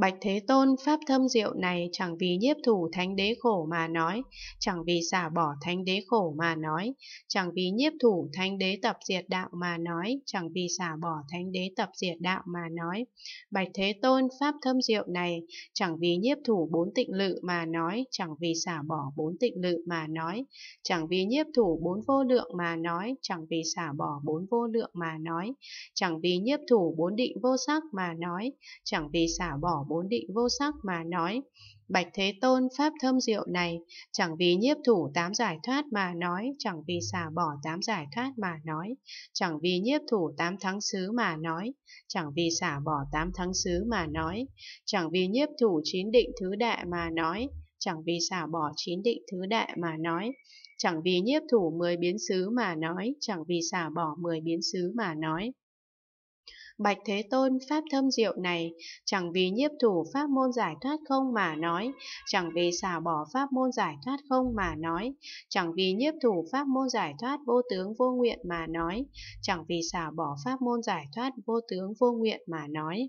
Bạch Thế Tôn pháp thâm diệu này chẳng vì nhiếp thủ thánh đế khổ mà nói, chẳng vì xả bỏ thánh đế khổ mà nói, chẳng vì nhiếp thủ thánh đế tập diệt đạo mà nói, chẳng vì xả bỏ thánh đế tập diệt đạo mà nói. Bạch Thế Tôn pháp thâm diệu này chẳng vì nhiếp thủ bốn tịnh lự mà nói, chẳng vì xả bỏ bốn tịnh lự mà nói, chẳng vì nhiếp thủ bốn vô lượng mà nói, chẳng vì xả bỏ bốn vô lượng mà nói, chẳng vì nhiếp thủ bốn định vô sắc mà nói, chẳng vì xả bỏ bốn định vô sắc mà nói, Bạch Thế Tôn pháp thơm diệu này, chẳng vì nhiếp thủ tám giải thoát mà nói, chẳng vì xả bỏ tám giải thoát mà nói, chẳng vì nhiếp thủ tám thắng xứ mà nói, chẳng vì xả bỏ tám thắng xứ mà nói, chẳng vì nhiếp thủ chín định thứ đệ mà nói, chẳng vì xả bỏ chín định thứ đệ mà nói, chẳng vì nhiếp thủ mười biến xứ mà nói, chẳng vì xả bỏ mười biến xứ mà nói. Bạch Thế Tôn pháp thâm diệu này, chẳng vì nhiếp thủ pháp môn giải thoát không mà nói, chẳng vì xả bỏ pháp môn giải thoát không mà nói, chẳng vì nhiếp thủ pháp môn giải thoát vô tướng vô nguyện mà nói, chẳng vì xả bỏ pháp môn giải thoát vô tướng vô nguyện mà nói.